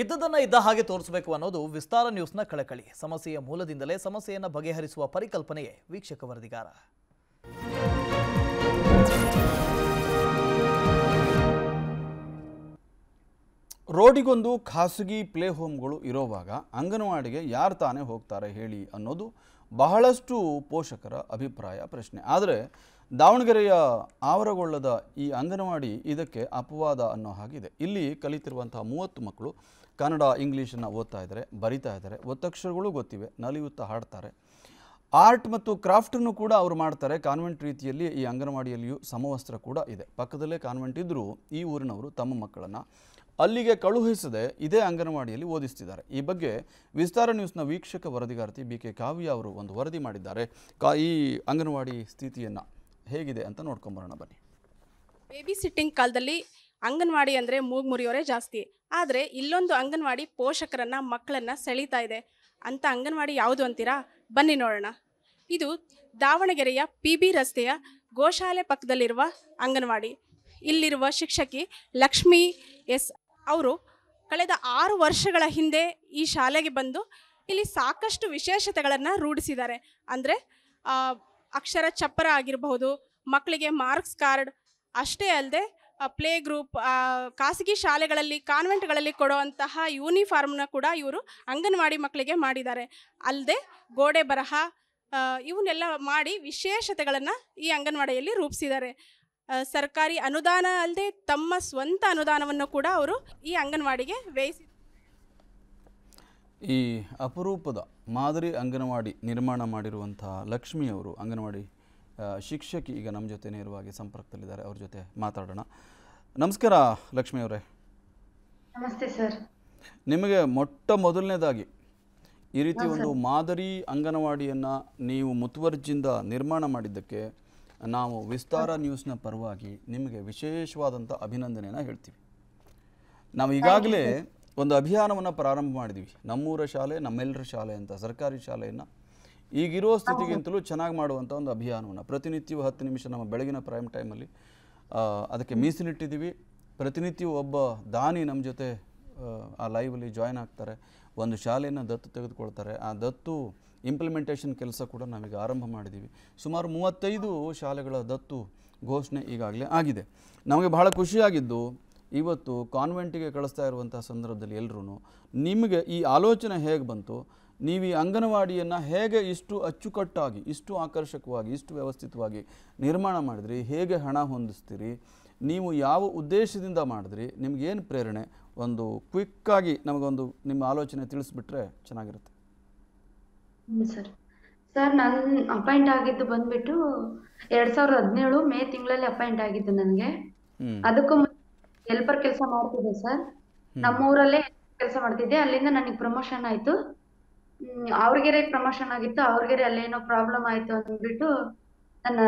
ಇದ್ದದನ್ನು ಇದ್ದ ಹಾಗೆ ತೋರಿಸಬೇಕು ಅನ್ನೋದು ವಿಸ್ತಾರ ನ್ಯೂಸ್ನ ಕಳಕಳಿ ಸಮಸ್ಯೆಯ ಮೂಲದಿಂದಲೇ ಸಮಸ್ಯೆಯನ್ನು ಬಗೆಹರಿಸುವ ಪರಿಕಲ್ಪನೆಯೇ ವೀಕ್ಷಕ ವರದಿಗಾರ ರೋಡಿಗೊಂದು ಖಾಸಗಿ ಪ್ಲೇ ಹೋಮ್ಗಳು ಇರೋವಾಗ ಅಂಗನವಾಡಿಗೆ ಯಾರು ತಾನೇ ಹೋಗ್ತಾರೆ ಹೇಳಿ ಅನ್ನೋದು ಬಹಳಷ್ಟು ಪೋಷಕರ ಅಭಿಪ್ರಾಯ ಪ್ರಶ್ನೆ ಆದರೆ ದಾವಣಗೆರೆಯ ಆವರಗೊಳ್ಳದ ಈ ಅಂಗನವಾಡಿ ಇದಕ್ಕೆ ಅಪವಾದ ಅನ್ನೋ ಹಾಗಿದೆ ಇಲ್ಲಿ ಕಲಿತಿರುವಂತಹ ಮೂವತ್ತು ಮಕ್ಕಳು ಕನ್ನಡ ಇಂಗ್ಲೀಷನ್ನು ಓದ್ತಾ ಇದ್ದಾರೆ ಬರಿತಾ ಇದ್ದಾರೆ ಒತ್ತಕ್ಷರಗಳು ಗೊತ್ತಿವೆ ನಲಿಯುತ್ತಾ ಹಾಡ್ತಾರೆ ಆರ್ಟ್ ಮತ್ತು ಕ್ರಾಫ್ಟನ್ನು ಕೂಡ ಅವರು ಮಾಡ್ತಾರೆ ಕಾನ್ವೆಂಟ್ ರೀತಿಯಲ್ಲಿ ಈ ಅಂಗನವಾಡಿಯಲ್ಲಿಯೂ ಸಮವಸ್ತ್ರ ಕೂಡ ಇದೆ ಪಕ್ಕದಲ್ಲೇ ಕಾನ್ವೆಂಟ್ ಇದ್ದರೂ ಈ ಊರಿನವರು ತಮ್ಮ ಮಕ್ಕಳನ್ನು ಅಲ್ಲಿಗೆ ಕಳುಹಿಸದೆ ಇದೇ ಅಂಗನವಾಡಿಯಲ್ಲಿ ಓದಿಸ್ತಿದ್ದಾರೆ ಈ ಬಗ್ಗೆ ವಿಸ್ತಾರ ನ್ಯೂಸ್ನ ವೀಕ್ಷಕ ವರದಿಗಾರ್ತಿ ಬಿ ಕೆ ಕಾವ್ಯ ಅವರು ಒಂದು ವರದಿ ಮಾಡಿದ್ದಾರೆ ಕಾ ಈ ಅಂಗನವಾಡಿ ಸ್ಥಿತಿಯನ್ನು ಹೇಗಿದೆ ಅಂತ ನೋಡ್ಕೊಂಬರೋಣ ಬನ್ನಿ ಬೇಬಿ ಸಿಟ್ಟಿಂಗ್ ಕಾಲದಲ್ಲಿ ಅಂಗನವಾಡಿ ಅಂದರೆ ಮೂಗು ಮುರಿಯೋರೇ ಜಾಸ್ತಿ ಆದರೆ ಇಲ್ಲೊಂದು ಅಂಗನವಾಡಿ ಪೋಷಕರನ್ನು ಮಕ್ಕಳನ್ನು ಸೆಳೀತಾ ಇದೆ ಅಂತ ಅಂಗನವಾಡಿ ಯಾವುದು ಅಂತೀರಾ ಬನ್ನಿ ನೋಡೋಣ ಇದು ದಾವಣಗೆರೆಯ ಪಿ ಬಿ ರಸ್ತೆಯ ಗೋಶಾಲೆ ಪಕ್ಕದಲ್ಲಿರುವ ಅಂಗನವಾಡಿ ಇಲ್ಲಿರುವ ಶಿಕ್ಷಕಿ ಲಕ್ಷ್ಮಿ ಎಸ್ ಅವರು ಕಳೆದ ಆರು ವರ್ಷಗಳ ಹಿಂದೆ ಈ ಶಾಲೆಗೆ ಬಂದು ಇಲ್ಲಿ ಸಾಕಷ್ಟು ವಿಶೇಷತೆಗಳನ್ನು ರೂಢಿಸಿದ್ದಾರೆ ಅಂದರೆ ಅಕ್ಷರ ಚಪ್ಪರ ಆಗಿರಬಹುದು ಮಕ್ಕಳಿಗೆ ಮಾರ್ಕ್ಸ್ ಕಾರ್ಡ್ ಅಷ್ಟೇ ಅಲ್ಲದೆ ಪ್ಲೇ ಗ್ರೂಪ್ ಖಾಸಗಿ ಶಾಲೆಗಳಲ್ಲಿ ಕಾನ್ವೆಂಟ್ಗಳಲ್ಲಿ ಕೊಡುವಂತಹ ಯೂನಿಫಾರ್ಮ್ನ ಕೂಡ ಇವರು ಅಂಗನವಾಡಿ ಮಕ್ಕಳಿಗೆ ಮಾಡಿದ್ದಾರೆ ಅಲ್ಲದೆ ಗೋಡೆ ಬರಹ ಇವನ್ನೆಲ್ಲ ಮಾಡಿ ವಿಶೇಷತೆಗಳನ್ನು ಈ ಅಂಗನವಾಡಿಯಲ್ಲಿ ರೂಪಿಸಿದ್ದಾರೆ ಸರ್ಕಾರಿ ಅನುದಾನ ಅಲ್ಲದೆ ತಮ್ಮ ಸ್ವಂತ ಅನುದಾನವನ್ನು ಕೂಡ ಅವರು ಈ ಅಂಗನವಾಡಿಗೆ ವ್ಯಯಿಸಿ ಈ ಅಪರೂಪದ ಮಾದರಿ ಅಂಗನವಾಡಿ ನಿರ್ಮಾಣ ಮಾಡಿರುವಂತಹ ಲಕ್ಷ್ಮಿಯವರು ಅಂಗನವಾಡಿ ಶಿಕ್ಷಕಿ ಈಗ ನಮ್ಮ ಜೊತೆ ನೇರವಾಗಿ ಸಂಪರ್ಕದಲ್ಲಿದ್ದಾರೆ ಅವ್ರ ಜೊತೆ ಮಾತಾಡೋಣ ನಮಸ್ಕಾರ ಲಕ್ಷ್ಮಿ ಅವರೇ ನಮಸ್ತೆ ಸರ್ ನಿಮಗೆ ಮೊಟ್ಟ ಮೊದಲನೇದಾಗಿ ಈ ರೀತಿ ಒಂದು ಮಾದರಿ ಅಂಗನವಾಡಿಯನ್ನು ನೀವು ಮುತುವರ್ಜಿಯಿಂದ ನಿರ್ಮಾಣ ಮಾಡಿದ್ದಕ್ಕೆ ನಾವು ವಿಸ್ತಾರ ನ್ಯೂಸ್ನ ಪರವಾಗಿ ನಿಮಗೆ ವಿಶೇಷವಾದಂಥ ಅಭಿನಂದನೆಯನ್ನು ಹೇಳ್ತೀವಿ ನಾವು ಈಗಾಗಲೇ ಒಂದು ಅಭಿಯಾನವನ್ನು ಪ್ರಾರಂಭ ಮಾಡಿದ್ವಿ ನಮ್ಮೂರ ಶಾಲೆ ನಮ್ಮೆಲ್ಲರ ಶಾಲೆ ಅಂತ ಸರ್ಕಾರಿ ಶಾಲೆಯನ್ನು ಈಗಿರೋ ಸ್ಥಿತಿಗಿಂತಲೂ ಚೆನ್ನಾಗಿ ಮಾಡುವಂಥ ಒಂದು ಅಭಿಯಾನವನ್ನು ಪ್ರತಿನಿತ್ಯವೂ ಹತ್ತು ನಿಮಿಷ ನಮ್ಮ ಬೆಳಗಿನ ಪ್ರೈಮ್ ಟೈಮಲ್ಲಿ ಅದಕ್ಕೆ ಮೀಸಲಿಟ್ಟಿದ್ದೀವಿ ಪ್ರತಿನಿತ್ಯವೂ ಒಬ್ಬ ದಾನಿ ನಮ್ಮ ಜೊತೆ ಆ ಲೈವಲ್ಲಿ ಜಾಯ್ನ್ ಆಗ್ತಾರೆ ಒಂದು ಶಾಲೆಯನ್ನು ದತ್ತು ತೆಗೆದುಕೊಳ್ತಾರೆ ಆ ದತ್ತು ಇಂಪ್ಲಿಮೆಂಟೇಷನ್ ಕೆಲಸ ಕೂಡ ನಾವೀಗ ಆರಂಭ ಮಾಡಿದ್ದೀವಿ ಸುಮಾರು ಮೂವತ್ತೈದು ಶಾಲೆಗಳ ದತ್ತು ಘೋಷಣೆ ಈಗಾಗಲೇ ಆಗಿದೆ ನಮಗೆ ಬಹಳ ಖುಷಿಯಾಗಿದ್ದು ಇವತ್ತು ಕಾನ್ವೆಂಟಿಗೆ ಕಳಿಸ್ತಾ ಇರುವಂಥ ಸಂದರ್ಭದಲ್ಲಿ ಎಲ್ಲರೂ ನಿಮಗೆ ಈ ಆಲೋಚನೆ ಹೇಗೆ ಬಂತು ನೀವು ಈ ಅಂಗನವಾಡಿಯನ್ನು ಹೇಗೆ ಇಷ್ಟು ಅಚ್ಚುಕಟ್ಟಾಗಿ ಇಷ್ಟು ಆಕರ್ಷಕವಾಗಿ ಇಷ್ಟು ವ್ಯವಸ್ಥಿತವಾಗಿ ನಿರ್ಮಾಣ ಮಾಡಿದ್ರಿ ಹೇಗೆ ಹಣ ಹೊಂದಿಸ್ತೀರಿ ನೀವು ಯಾವ ಉದ್ದೇಶದಿಂದ ಮಾಡಿದ್ರಿ ನಿಮಗೇನು ಪ್ರೇರಣೆ ಒಂದು ಕ್ವಿಕ್ಕಾಗಿ ನಮಗೊಂದು ನಿಮ್ಮ ಆಲೋಚನೆ ತಿಳಿಸ್ಬಿಟ್ರೆ ಚೆನ್ನಾಗಿರುತ್ತೆ ಸರ್ ಸರ್ ಅಪಾಯಿಂಟ್ ಆಗಿದ್ದು ಬಂದ್ಬಿಟ್ಟು ಎರಡ್ ಸಾವಿರದ ಹದಿನೇಳು ಮೇ ತಿಂಗಳಲ್ಲಿ ಅಪಾಯಿಂಟ್ ಆಗಿದ್ದು ನನಗೆ ಅದಕ್ಕೂ ಹೆಲ್ಪರ್ ಕೆಲಸ ಮಾಡ್ತಿದ್ದೆ ಸರ್ ನಮ್ಮೂರಲ್ಲೇ ಕೆಲಸ ಮಾಡ್ತಿದ್ದೆ ಅಲ್ಲಿಂದ ನನಗೆ ಪ್ರಮೋಷನ್ ಆಯ್ತು ಅವ್ರಿಗೆರೆ ಪ್ರಮೋಷನ್ ಆಗಿತ್ತು ಅಲ್ಲಿ ಏನೋ ಪ್ರಾಬ್ಲಮ್ ಆಯ್ತು ಅಂದ್ಬಿಟ್ಟು ನನ್ನ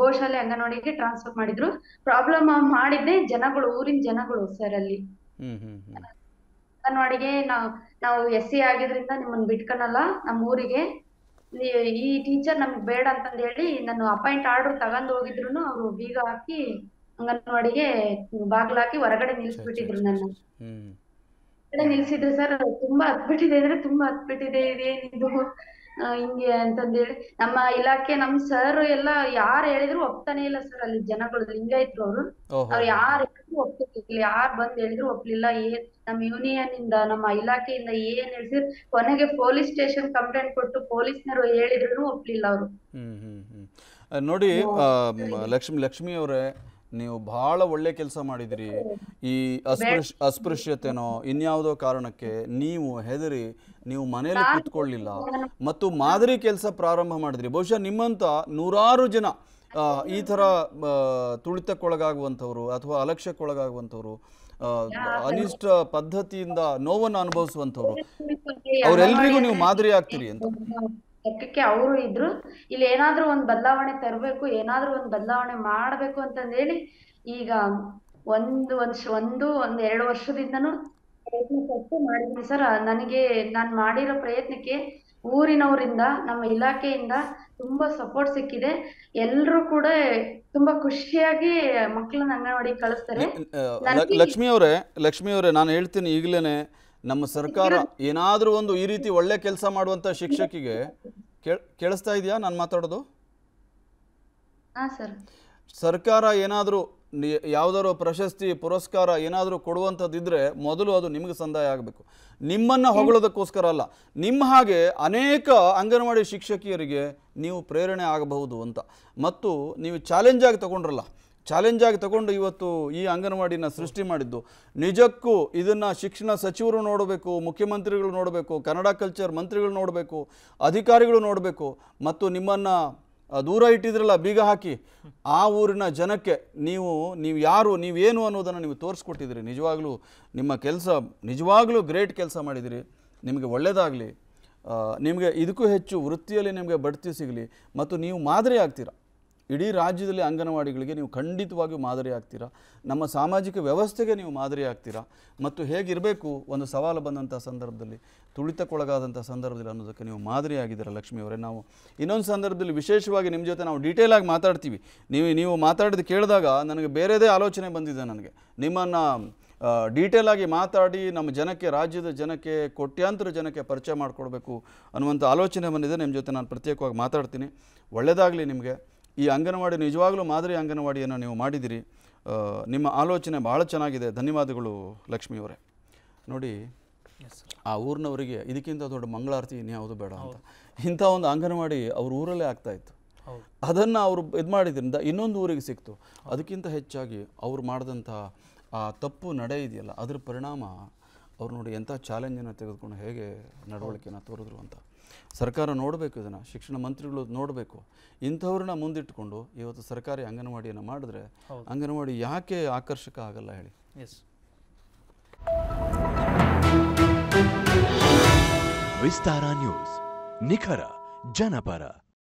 ಗೋಶಾಲೆ ಅಂಗನವಾಡಿಗೆ ಟ್ರಾನ್ಸ್ಫರ್ ಮಾಡಿದ್ರು ಪ್ರಾಬ್ಲಮ್ ಮಾಡಿದ್ದೆ ಜನಗಳು ಊರಿನ ಜನಗಳು ಸರ್ ಅಲ್ಲಿ ಅಂಗನವಾಡಿಗೆ ನಾವು ನಾವು ಎಸ್ ಸಿ ಆಗಿದ್ರಿಂದ ನಿಮ್ಮನ್ನ ಬಿಟ್ಕೊಳಲ್ಲ ನಮ್ಮ ಊರಿಗೆ ಈ ಟೀಚರ್ ನಮ್ಗೆ ಬೇಡ ಅಂತಂದ ಹೇಳಿ ನಾನು ಅಪಾಯಿಂಟ್ ಆರ್ಡರ್ ತಗೊಂಡ್ ಹೋಗಿದ್ರು ಅವರು ಬೀಗ ಹಾಕಿ ಅಂಗನವಾಡಿಗೆ ಹಾಕಿ ಹೊರಗಡೆ ನಿಲ್ಸ್ಬಿಟ್ಟಿದ್ರು ನನ್ನ ಹೊರಗಡೆ ನಿಲ್ಸಿದ್ರು ಸರ್ ತುಂಬಾ ಹತ್ಬಿಟ್ಟಿದೆ ಅಂದ್ರೆ ತುಂಬಾ ಹತ್ಬಿಟ್ಟಿದೆ ಇದೇನಿದು ಹಿಂಗೆ ಅಂತಂದೇಳಿ ನಮ್ಮ ಇಲಾಖೆ ನಮ್ ಸರ್ ಎಲ್ಲ ಯಾರು ಹೇಳಿದ್ರು ಒಪ್ತಾನೆ ಇಲ್ಲ ಸರ್ ಅಲ್ಲಿ ಜನಗಳು ಲಿಂಗಾಯ್ತು ಅವರು ಅವ್ರು ಯಾರು ಹೇಳಿದ್ರು ಒಪ್ತಿರ್ಲಿಲ್ಲ ಯಾರು ಬಂದ್ ಹೇಳಿದ್ರು ಒಪ್ಲಿಲ್ಲ ಏನ್ ನಮ್ ಯೂನಿಯನ್ ಇಂದ ನಮ್ಮ ಇಲಾಖೆಯಿಂದ ಏನ್ ಹೇಳಿದ್ರು ಕೊನೆಗೆ ಪೊಲೀಸ್ ಸ್ಟೇಷನ್ ಕಂಪ್ಲೇಂಟ್ ಕೊಟ್ಟು ಪೊಲೀಸ್ನರು ಹೇಳಿದ್ರು ಒಪ್ಲಿಲ್ಲ ಅವರು ನೋಡಿ ಲಕ್ಷ್ಮಿ ಲಕ್ಷ್ಮಿ ಅವರೇ ನೀವು ಬಹಳ ಒಳ್ಳೆ ಕೆಲಸ ಮಾಡಿದಿರಿ ಈ ಅಸ್ಪೃಶ್ ಅಸ್ಪೃಶ್ಯತೆನೋ ಇನ್ಯಾವುದೋ ಕಾರಣಕ್ಕೆ ನೀವು ಹೆದರಿ ನೀವು ಮನೆಯಲ್ಲಿ ಕೂತ್ಕೊಳ್ಳಿಲ್ಲ ಮತ್ತು ಮಾದರಿ ಕೆಲಸ ಪ್ರಾರಂಭ ಮಾಡಿದ್ರಿ ಬಹುಶಃ ನಿಮ್ಮಂತ ನೂರಾರು ಜನ ಈ ತರ ತುಳಿತಕ್ಕೊಳಗಾಗುವಂಥವ್ರು ಅಥವಾ ಅಲಕ್ಷ್ಯಕ್ಕೊಳಗಾಗುವಂಥವ್ರು ಅನಿಷ್ಟ ಪದ್ಧತಿಯಿಂದ ನೋವನ್ನು ಅನುಭವಿಸುವಂಥವ್ರು ಅವರೆಲ್ರಿಗೂ ನೀವು ಮಾದರಿ ಆಗ್ತೀರಿ ಅಂತ ಲೆಕ್ಕಕ್ಕೆ ಅವರು ಇದ್ರು ಇಲ್ಲಿ ಏನಾದ್ರೂ ಒಂದ್ ಬದಲಾವಣೆ ತರಬೇಕು ಏನಾದ್ರೂ ಒಂದ್ ಬದಲಾವಣೆ ಮಾಡ್ಬೇಕು ಅಂತಂದೇಳಿ ಈಗ ಒಂದು ವರ್ಷ ಒಂದು ಒಂದ್ ಎರಡು ವರ್ಷದಿಂದನು ಪ್ರಯತ್ನ ಪಟ್ಟು ಸರ್ ನನಗೆ ನಾನ್ ಮಾಡಿರೋ ಪ್ರಯತ್ನಕ್ಕೆ ಊರಿನವರಿಂದ ನಮ್ಮ ಇಲಾಖೆಯಿಂದ ತುಂಬಾ ಸಪೋರ್ಟ್ ಸಿಕ್ಕಿದೆ ಎಲ್ರು ಕೂಡ ತುಂಬಾ ಖುಷಿಯಾಗಿ ಮಕ್ಕಳನ್ನ ಅಂಗನವಾಡಿ ಕಳಿಸ್ತಾರೆ ಲಕ್ಷ್ಮಿ ಅವರೇ ಲಕ್ಷ್ಮಿ ಅವರೇ ನಾನು ಹೇಳ್ತೀನಿ ಈಗ್ಲೇನೆ ನಮ್ಮ ಸರ್ಕಾರ ಏನಾದರೂ ಒಂದು ಈ ರೀತಿ ಒಳ್ಳೆ ಕೆಲಸ ಮಾಡುವಂತ ಶಿಕ್ಷಕಿಗೆ ಕೇಳಿಸ್ತಾ ಇದೆಯಾ ನಾನು ಮಾತಾಡೋದು ಸರ್ಕಾರ ಏನಾದರೂ ಯಾವ್ದಾರು ಪ್ರಶಸ್ತಿ ಪುರಸ್ಕಾರ ಏನಾದರೂ ಕೊಡುವಂಥದ್ದಿದ್ರೆ ಮೊದಲು ಅದು ನಿಮಗೆ ಸಂದಾಯ ಆಗಬೇಕು ನಿಮ್ಮನ್ನು ಹೊಗಳೋದಕ್ಕೋಸ್ಕರ ಅಲ್ಲ ನಿಮ್ಮ ಹಾಗೆ ಅನೇಕ ಅಂಗನವಾಡಿ ಶಿಕ್ಷಕಿಯರಿಗೆ ನೀವು ಪ್ರೇರಣೆ ಆಗಬಹುದು ಅಂತ ಮತ್ತು ನೀವು ಚಾಲೆಂಜ್ ಆಗಿ ತಗೊಂಡ್ರಲ್ಲ ಚಾಲೆಂಜಾಗಿ ತಗೊಂಡು ಇವತ್ತು ಈ ಅಂಗನವಾಡಿನ ಸೃಷ್ಟಿ ಮಾಡಿದ್ದು ನಿಜಕ್ಕೂ ಇದನ್ನು ಶಿಕ್ಷಣ ಸಚಿವರು ನೋಡಬೇಕು ಮುಖ್ಯಮಂತ್ರಿಗಳು ನೋಡಬೇಕು ಕನ್ನಡ ಕಲ್ಚರ್ ಮಂತ್ರಿಗಳು ನೋಡಬೇಕು ಅಧಿಕಾರಿಗಳು ನೋಡಬೇಕು ಮತ್ತು ನಿಮ್ಮನ್ನು ದೂರ ಇಟ್ಟಿದ್ರಲ್ಲ ಬೀಗ ಹಾಕಿ ಆ ಊರಿನ ಜನಕ್ಕೆ ನೀವು ನೀವು ಯಾರು ನೀವೇನು ಅನ್ನೋದನ್ನು ನೀವು ತೋರಿಸ್ಕೊಟ್ಟಿದ್ದೀರಿ ನಿಜವಾಗ್ಲೂ ನಿಮ್ಮ ಕೆಲಸ ನಿಜವಾಗ್ಲೂ ಗ್ರೇಟ್ ಕೆಲಸ ಮಾಡಿದಿರಿ ನಿಮಗೆ ಒಳ್ಳೆಯದಾಗಲಿ ನಿಮಗೆ ಇದಕ್ಕೂ ಹೆಚ್ಚು ವೃತ್ತಿಯಲ್ಲಿ ನಿಮಗೆ ಬಡ್ತಿ ಸಿಗಲಿ ಮತ್ತು ನೀವು ಮಾದರಿ ಆಗ್ತೀರಾ ಇಡೀ ರಾಜ್ಯದಲ್ಲಿ ಅಂಗನವಾಡಿಗಳಿಗೆ ನೀವು ಖಂಡಿತವಾಗಿಯೂ ಮಾದರಿ ಆಗ್ತೀರಾ ನಮ್ಮ ಸಾಮಾಜಿಕ ವ್ಯವಸ್ಥೆಗೆ ನೀವು ಮಾದರಿ ಆಗ್ತೀರಾ ಮತ್ತು ಹೇಗಿರಬೇಕು ಒಂದು ಸವಾಲು ಬಂದಂಥ ಸಂದರ್ಭದಲ್ಲಿ ತುಳಿತಕ್ಕೊಳಗಾದಂಥ ಸಂದರ್ಭದಲ್ಲಿ ಅನ್ನೋದಕ್ಕೆ ನೀವು ಮಾದರಿ ಲಕ್ಷ್ಮಿಯವರೇ ನಾವು ಇನ್ನೊಂದು ಸಂದರ್ಭದಲ್ಲಿ ವಿಶೇಷವಾಗಿ ನಿಮ್ಮ ಜೊತೆ ನಾವು ಡೀಟೇಲಾಗಿ ಮಾತಾಡ್ತೀವಿ ನೀವು ನೀವು ಮಾತಾಡಿದ ಕೇಳಿದಾಗ ನನಗೆ ಬೇರೆದೇ ಆಲೋಚನೆ ಬಂದಿದೆ ನನಗೆ ನಿಮ್ಮನ್ನು ಡೀಟೇಲಾಗಿ ಮಾತಾಡಿ ನಮ್ಮ ಜನಕ್ಕೆ ರಾಜ್ಯದ ಜನಕ್ಕೆ ಕೋಟ್ಯಾಂತರ ಜನಕ್ಕೆ ಪರಿಚಯ ಮಾಡಿಕೊಡ್ಬೇಕು ಅನ್ನುವಂಥ ಆಲೋಚನೆ ಬಂದಿದೆ ನಿಮ್ಮ ಜೊತೆ ನಾನು ಪ್ರತ್ಯೇಕವಾಗಿ ಮಾತಾಡ್ತೀನಿ ಒಳ್ಳೆಯದಾಗಲಿ ನಿಮಗೆ ಈ ಅಂಗನವಾಡಿ ನಿಜವಾಗಲೂ ಮಾದರಿ ಅಂಗನವಾಡಿಯನ್ನು ನೀವು ಮಾಡಿದಿರಿ ನಿಮ್ಮ ಆಲೋಚನೆ ಭಾಳ ಚೆನ್ನಾಗಿದೆ ಧನ್ಯವಾದಗಳು ಲಕ್ಷ್ಮಿಯವರೇ ನೋಡಿ ಆ ಊರಿನವರಿಗೆ ಇದಕ್ಕಿಂತ ದೊಡ್ಡ ಮಂಗಳಾರತಿ ಇನ್ಯಾವುದು ಬೇಡ ಅಂತ ಇಂಥ ಒಂದು ಅಂಗನವಾಡಿ ಅವ್ರ ಊರಲ್ಲೇ ಆಗ್ತಾಯಿತ್ತು ಅದನ್ನು ಅವರು ಇದು ಮಾಡಿದ್ರಿಂದ ಇನ್ನೊಂದು ಊರಿಗೆ ಸಿಕ್ತು ಅದಕ್ಕಿಂತ ಹೆಚ್ಚಾಗಿ ಅವ್ರು ಮಾಡಿದಂಥ ಆ ತಪ್ಪು ನಡೆ ಇದೆಯಲ್ಲ ಅದ್ರ ಪರಿಣಾಮ ಅವ್ರು ನೋಡಿ ಎಂಥ ಚಾಲೆಂಜನ್ನು ತೆಗೆದುಕೊಂಡು ಹೇಗೆ ನಡವಳಿಕೆಯನ್ನು ತೋರಿದ್ರು ಅಂತ ಸರ್ಕಾರ ನೋಡಬೇಕು ಇದನ್ನು ಶಿಕ್ಷಣ ಮಂತ್ರಿಗಳು ನೋಡಬೇಕು ಇಂಥವ್ರನ್ನ ಮುಂದಿಟ್ಟುಕೊಂಡು ಇವತ್ತು ಸರ್ಕಾರಿ ಅಂಗನವಾಡಿಯನ್ನು ಮಾಡಿದ್ರೆ ಅಂಗನವಾಡಿ ಯಾಕೆ ಆಕರ್ಷಕ ಆಗಲ್ಲ ಹೇಳಿ ಎಸ್ ವಿಸ್ತಾರ ನ್ಯೂಸ್ ನಿಖರ ಜನಪರ